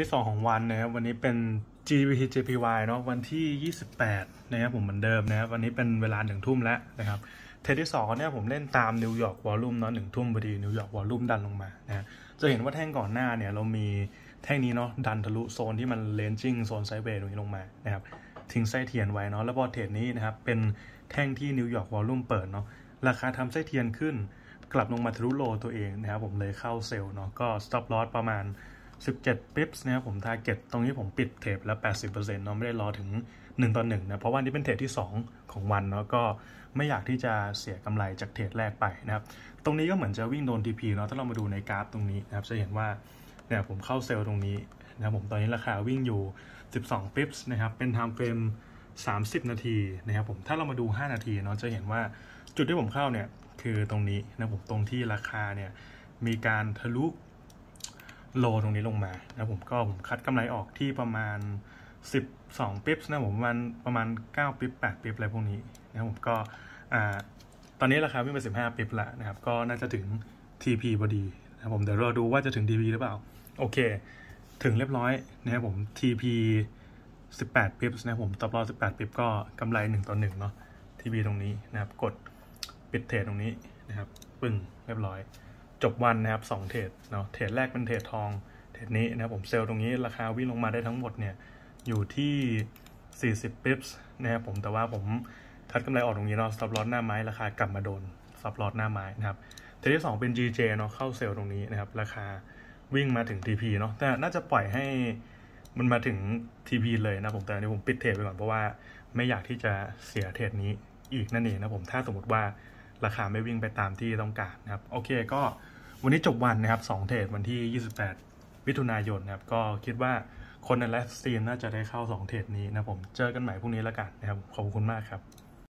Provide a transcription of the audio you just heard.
ที่สองของวันนะครับวันนี้เป็น GBT JPY เนาะวันที่ 28นะครับผมเหมือนเดิมนะครับวันนี้เป็นเวลาหนึ่งทุ่มแล้วนะครับ เทสที่สองเนี่ยผมเล่นตามนิวยอร์กวอลลุ่มเนาะหนึ่งทุ่มพอดี นิวยอร์กวอลลุ่มดันลงมานะจะเห็นว่าแท่งก่อนหน้าเนี่ย เรามีแท่งนี้เนาะดันทะลุโซนที่มันเลนจิ้งโซนไซเบร์ตรงนี้ลงมานะครับทิ้งไส้เทียนไว้เนาะแล้วพอเทรดนี้นะครับ เป็นแท่งที่นิวยอร์กวอลลุ่มเปิดเนาะราคาทำไส้เทียนขึ้นกลับลงมาทะลุโลตัวเองนะครับผมเลยเข้าเซลล์เนาะก็สต็อปลอสประมาณ17ิป p s นะครับผมทร r ก e t ตรงนี้ผมปิดเทปแล้ว80%เนาะไม่ได้รอถึง1ต่อ1นะเพราะว่านี่เป็นเทปที่ 2 ของวันเนาะก็ไม่อยากที่จะเสียกำไรจากเทปแรกไปนะครับตรงนี้ก็เหมือนจะวิ่งโดน TP เนาะถ้าเรามาดูในกราฟตรงนี้นะครับจะเห็นว่าเนี่ยผมเข้าเซลล์ตรงนี้นะครับผมตอนนี้ราคาวิ่งอยู่ 12ปปส์นะครับเป็น time frame 30 นาทีนะครับผมถ้าเรามาดู 5 นาทีเนาะจะเห็นว่าจุดที่ผมเข้าเนี่ยคือตรงนี้นะผมตรงที่ราคาเนี่ยมีการทะลุโลตรงนี้ลงมานะผมก็ ผมคัดกำไรออกที่ประมาณ 12ปิปส์นะผมประมาณประมาณ9ปิป8ปิบอะไรพวกนี้นะผมก็อ่าตอนนี้ราคาวิ่งไป15ปิบละนะครับก็น่าจะถึง TP พอดีนะผมเดี๋ยวเราดูว่าจะถึง TP หรือเปล่า โอเค ถึงเรียบร้อยนะครับผม TP 18ปิปส์นะผมตับรอ 18ปิปก็กำไร1ต่อ1เนาะ TP ตรงนี้นะครับกด ปิดเทรดตรงนี้นะครับ ปึ้งเรียบร้อยจบวันนะครับสองเทรดเนาะเทรดแรกเป็นเทรดทองเทรดนี้นะครับผมเซลล์ตรงนี้ราคาวิ่งลงมาได้ทั้งหมดเนี่ยอยู่ที่ 40ปิ p s นะครับผมแต่ว่าผมทัดกำไรออกตรงนี้เนาะซับ p l o s หน้าไม้ราคากลับมาโดนซับ p l o s หน้าไม้นะครับเทรดที่2เป็น GJ เนาะเข้าเซลล์ตรงนี้นะครับราคาวิ่งมาถึง TP เนาะแต่น่าจะปล่อยให้มันมาถึง TP เลยนะผมแต่อันนี้ผมปิดเทรดไปก่อน เพราะว่าไม่อยากที่จะเสียเทรดนี้อีกนั่นเองนะผมถ้าสมมติว่าราคาไม่วิ่งไปตามที่ต้องการนะครับโอเคก็วันนี้จบวันนะครับ 2 เทรดวันที่ 28วิถุนายนนะครับก็คิดว่าคนในไลฟ์สตรีมน่าจะได้เข้า 2 เทรดนี้นะผมเจอกันใหม่พรุ่งนี้แล้วกันนะครับ ขอบคุณมากครับ